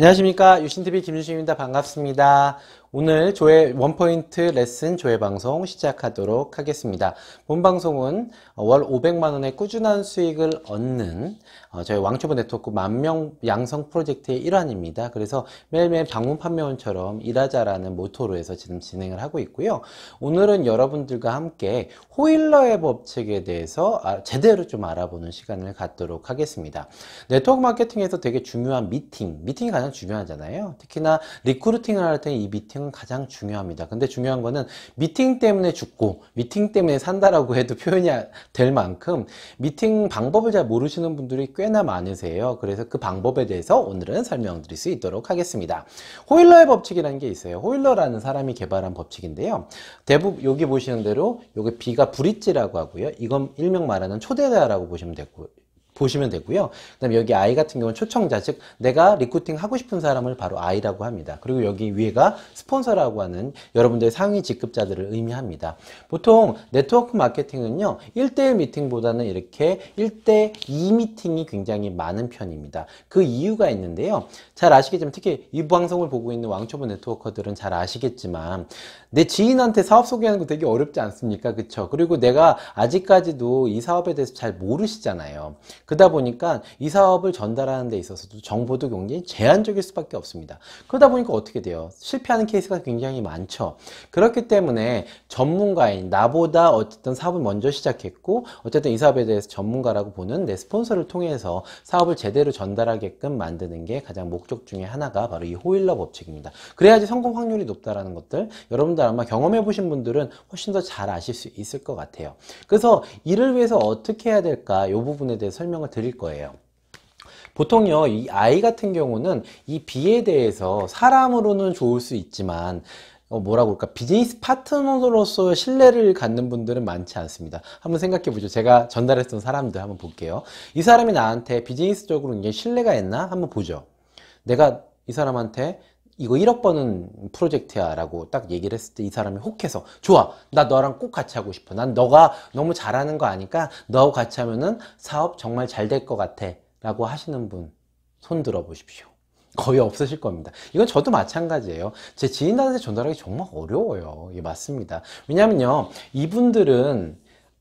안녕하십니까 유신TV 김준식입니다 반갑습니다 오늘 조회 원포인트 레슨 조회 방송 시작하도록 하겠습니다. 본 방송은 어, 월 500만 원의 꾸준한 수익을 얻는 어, 저희 왕초보 네트워크 만명 양성 프로젝트의 일환입니다. 그래서 매일매일 방문 판매원처럼 일하자라는 모토로 해서 지금 진행을 하고 있고요. 오늘은 여러분들과 함께 호일러의 법칙에 대해서 아, 제대로 좀 알아보는 시간을 갖도록 하겠습니다. 네트워크 마케팅에서 되게 중요한 미팅, 미팅이 가장 중요하잖아요. 특히나 리크루팅을 할 때 이 미팅 미팅은 가장 중요합니다. 근데 중요한 거는 미팅 때문에 죽고 미팅 때문에 산다라고 해도 표현이 아, 될 만큼 미팅 방법을 잘 모르시는 분들이 꽤나 많으세요. 그래서 그 방법에 대해서 오늘은 설명드릴 수 있도록 하겠습니다. 호일러의 법칙이라는 게 있어요. 호일러라는 사람이 개발한 법칙인데요. 대부분 여기 보시는 대로 여기 B가 브릿지라고 하고요. 이건 일명 말하는 초대자라고 보시면 되고 보시면 되고요. 그다음에 여기 I 같은 경우는 초청자 즉 내가 리쿠팅 하고 싶은 사람을 바로 I라고 합니다. 그리고 여기 위에가 스폰서라고 하는 여러분들의 상위 직급자들을 의미합니다. 보통 네트워크 마케팅은요. 1대1 미팅보다는 이렇게 1대2 미팅이 굉장히 많은 편입니다. 그 이유가 있는데요. 잘 아시겠지만 특히 이 방송을 보고 있는 왕초보 네트워커들은 잘 아시겠지만 내 지인한테 사업 소개하는 거 되게 어렵지 않습니까? 그쵸? 그리고 내가 아직까지도 이 사업에 대해서 잘 모르시잖아요. 그러다 보니까 이 사업을 전달하는 데 있어서도 정보도 굉장히 제한적일 수밖에 없습니다. 그러다 보니까 어떻게 돼요? 실패하는 케이스가 굉장히 많죠. 그렇기 때문에 전문가인 나보다 어쨌든 사업을 먼저 시작했고 어쨌든 이 사업에 대해서 전문가라고 보는 내 스폰서를 통해서 사업을 제대로 전달하게끔 만드는 게 가장 목적 중에 하나가 바로 이 호일러 법칙입니다. 그래야지 성공 확률이 높다라는 것들 여러분들 아마 경험해 보신 분들은 훨씬 더 잘 아실 수 있을 것 같아요. 그래서 이를 위해서 어떻게 해야 될까 이 부분에 대해 설명 설명을 드릴 거예요. 보통요 이 아이 같은 경우는 이 B에 대해서 사람으로는 좋을 수 있지만 어, 뭐라고 그럴까 비즈니스 파트너로서 신뢰를 갖는 분들은 많지 않습니다 한번 생각해 보죠 제가 전달했던 사람들 한번 볼게요 이 사람이 나한테 비즈니스적으로 이제 신뢰가 있나 한번 보죠 내가 이 사람한테 이거 1억 버는 프로젝트야 라고 딱 얘기를 했을 때 이 사람이 혹해서 좋아 나 너랑 꼭 같이 하고 싶어 난 너가 너무 잘하는 거 아니까 너하고 같이 하면은 사업 정말 잘 될 것 같아 라고 하시는 분 손 들어보십시오 거의 없으실 겁니다. 이건 저도 마찬가지예요. 제 지인들한테 전달하기 정말 어려워요. 예, 맞습니다. 왜냐면요. 이분들은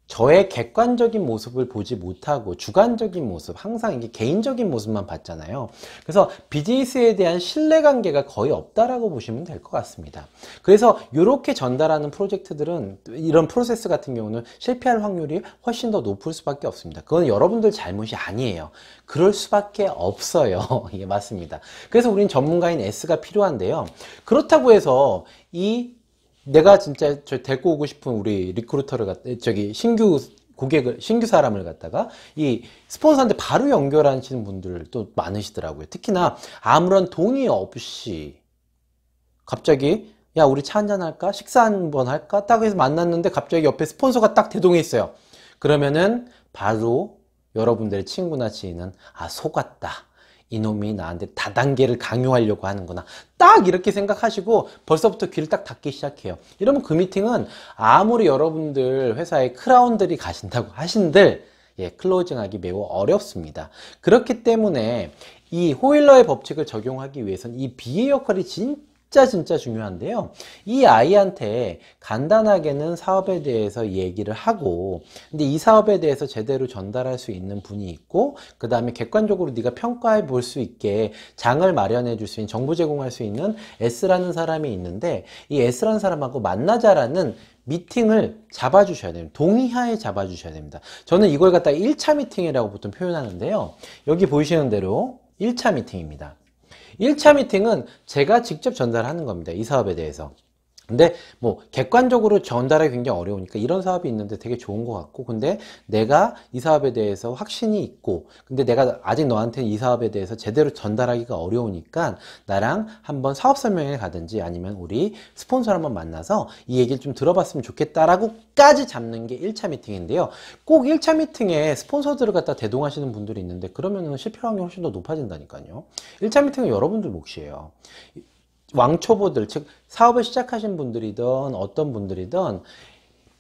저의 객관적인 모습을 보지 못하고 주관적인 모습, 항상 이게 개인적인 모습만 봤잖아요. 그래서 비즈니스에 대한 신뢰관계가 거의 없다라고 보시면 될 것 같습니다. 그래서 이렇게 전달하는 프로젝트들은 이런 프로세스 같은 경우는 실패할 확률이 훨씬 더 높을 수밖에 없습니다. 그건 여러분들 잘못이 아니에요. 그럴 수밖에 없어요. 이게 맞습니다. 그래서 우린 전문가인 S가 필요한데요. 그렇다고 해서 이 내가 진짜 저 데리고 오고 싶은 우리 리크루터를 갖 저기 신규 고객을 신규 사람을 갖다가 이 스폰서한테 바로 연결하시는 분들도 많으시더라고요. 특히나 아무런 동의 없이 갑자기 야 우리 차 한잔 할까 식사 한 번 할까 딱 해서 만났는데 갑자기 옆에 스폰서가 딱 대동해 있어요. 그러면은 바로 여러분들의 친구나 지인은 아 속았다. 이놈이 나한테 다단계를 강요하려고 하는구나. 딱 이렇게 생각하시고 벌써부터 귀를 딱 닫기 시작해요. 이러면 그 미팅은 아무리 여러분들 회사에 크라운들이 가신다고 하신들 예, 클로징하기 매우 어렵습니다. 그렇기 때문에 이 호일러의 법칙을 적용하기 위해서는 이 B의 역할이 진 진짜 진짜 중요한데요. 이 아이한테 간단하게는 사업에 대해서 얘기를 하고 근데 이 사업에 대해서 제대로 전달할 수 있는 분이 있고 그 다음에 객관적으로 네가 평가해 볼 수 있게 장을 마련해 줄 수 있는 정보 제공할 수 있는 S라는 사람이 있는데 이 S라는 사람하고 만나자라는 미팅을 잡아주셔야 됩니다. 동의하에 잡아주셔야 됩니다. 저는 이걸 갖다 가 1차 미팅이라고 보통 표현하는데요. 여기 보이시는 대로 1차 미팅입니다. 1차 미팅은 제가 직접 전달하는 겁니다. 이 사업에 대해서. 근데 뭐 객관적으로 전달하기 굉장히 어려우니까 이런 사업이 있는데 되게 좋은 것 같고 근데 내가 이 사업에 대해서 확신이 있고 근데 내가 아직 너한테이 사업에 대해서 제대로 전달하기가 어려우니까 나랑 한번 사업 설명회 가든지 아니면 우리 스폰서를 한번 만나서 이 얘기를 좀 들어봤으면 좋겠다라고 까지 잡는 게 1차 미팅인데요 꼭 1차 미팅에 스폰서들을 갖다 대동하시는 분들이 있는데 그러면 실패 확률이 훨씬 더 높아진다니까요 1차 미팅은 여러분들 몫이에요 왕초보들 즉 사업을 시작하신 분들이든 어떤 분들이든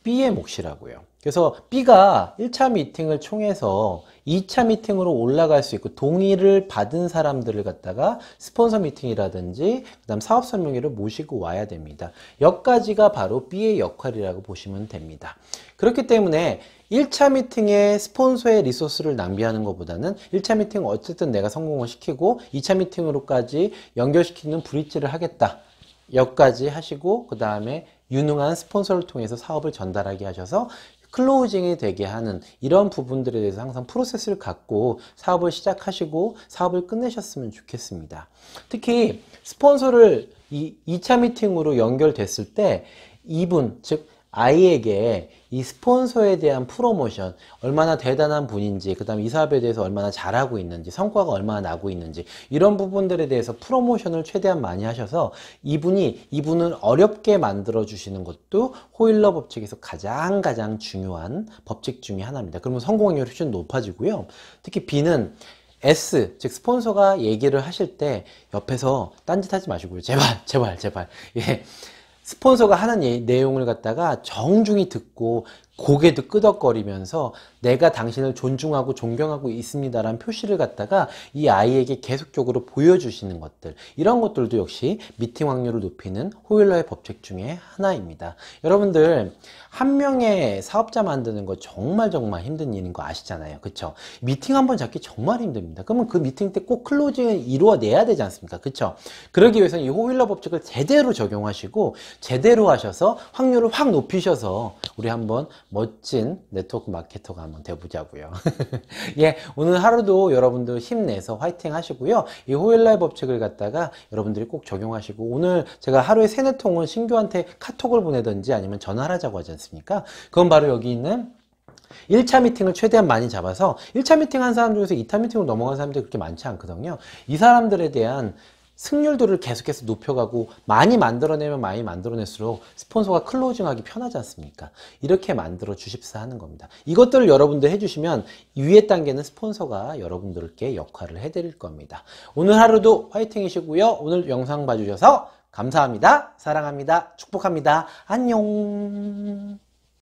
B의 몫이라고요. 그래서 B가 1차 미팅을 총해서 2차 미팅으로 올라갈 수 있고 동의를 받은 사람들을 갖다가 스폰서 미팅이라든지 그다음 사업 설명회를 모시고 와야 됩니다. 여기까지가 바로 B의 역할이라고 보시면 됩니다. 그렇기 때문에 1차 미팅에 스폰서의 리소스를 낭비하는 것보다는 1차 미팅은 어쨌든 내가 성공을 시키고 2차 미팅으로까지 연결시키는 브릿지를 하겠다. 여기까지 하시고 그 다음에 유능한 스폰서를 통해서 사업을 전달하게 하셔서 클로징이 되게 하는 이런 부분들에 대해서 항상 프로세스를 갖고 사업을 시작하시고 사업을 끝내셨으면 좋겠습니다. 특히 스폰서를 이 2차 미팅으로 연결됐을 때 이분 즉 아이에게 이 스폰서에 대한 프로모션 얼마나 대단한 분인지 그 다음 이 사업에 대해서 얼마나 잘하고 있는지 성과가 얼마나 나고 있는지 이런 부분들에 대해서 프로모션을 최대한 많이 하셔서 이분이 이분을 어렵게 만들어 주시는 것도 호일러 법칙에서 가장 가장 중요한 법칙 중에 하나입니다 그러면 성공 률이 훨씬 높아지고요 특히 B는 S 즉 스폰서가 얘기를 하실 때 옆에서 딴짓하지 마시고요 제발 제발 제발 예. 스폰서가 하는 내용을 갖다가 정중히 듣고 고개도 끄덕거리면서 내가 당신을 존중하고 존경하고 있습니다라는 표시를 갖다가 이 아이에게 계속적으로 보여주시는 것들 이런 것들도 역시 미팅 확률을 높이는 호일러의 법칙 중에 하나입니다. 여러분들 한 명의 사업자 만드는 거 정말 정말 힘든 일인 거 아시잖아요. 그쵸? 미팅 한 번 잡기 정말 힘듭니다. 그러면 그 미팅 때 꼭 클로징을 이루어내야 되지 않습니까? 그렇죠 그러기 위해서는 이 호일러 법칙을 제대로 적용하시고 제대로 하셔서 확률을 확 높이셔서 우리 한번 멋진 네트워크 마케터가 한번 돼보자고요. 예, 오늘 하루도 여러분들 힘내서 화이팅 하시고요. 이 호일라이 법칙을 갖다가 여러분들이 꼭 적용하시고 오늘 제가 하루에 세네 통은 신규한테 카톡을 보내든지 아니면 전화를 하자고 하지 않습니까? 그건 바로 여기 있는 1차 미팅을 최대한 많이 잡아서 1차 미팅 한 사람 중에서 2차 미팅으로 넘어간 사람들이 그렇게 많지 않거든요. 이 사람들에 대한 승률도를 계속해서 높여가고 많이 만들어내면 많이 만들어낼수록 스폰서가 클로징하기 편하지 않습니까? 이렇게 만들어 주십사 하는 겁니다. 이것들을 여러분들 해주시면 위의 단계는 스폰서가 여러분들께 역할을 해드릴 겁니다. 오늘 하루도 화이팅이시고요. 오늘 영상 봐주셔서 감사합니다. 사랑합니다. 축복합니다. 안녕.